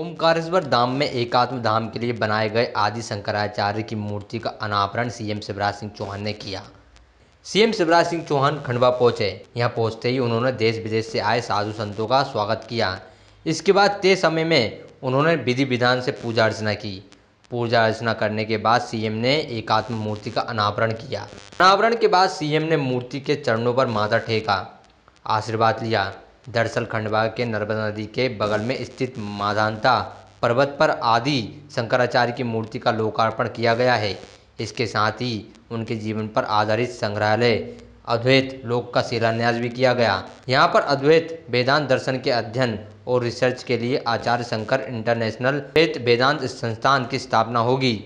ओमकारेश्वर धाम में एकात्म धाम के लिए बनाए गए आदि शंकराचार्य की मूर्ति का अनावरण सीएम शिवराज सिंह चौहान ने किया सीएम शिवराज सिंह चौहान खंडवा पहुंचे यहां पहुंचते ही उन्होंने देश विदेश से आए साधु संतों का स्वागत किया इसके बाद तय समय में उन्होंने विधि विधान से पूजा अर्चना की पूजा अर्चना करने के बाद सीएम ने एकात्म मूर्ति का अनावरण किया अनावरण के बाद सीएम ने मूर्ति के चरणों पर माथा ठेका आशीर्वाद लिया दरअसल खंडवा के नर्मदा नदी के बगल में स्थित माधानता पर्वत पर आदि शंकराचार्य की मूर्ति का लोकार्पण किया गया है इसके साथ ही उनके जीवन पर आधारित संग्रहालय अद्वैत लोक का शिलान्यास भी किया गया यहाँ पर अद्वैत वेदांत दर्शन के अध्ययन और रिसर्च के लिए आचार्य शंकर इंटरनेशनल अद्वैत वेदांत संस्थान की स्थापना होगी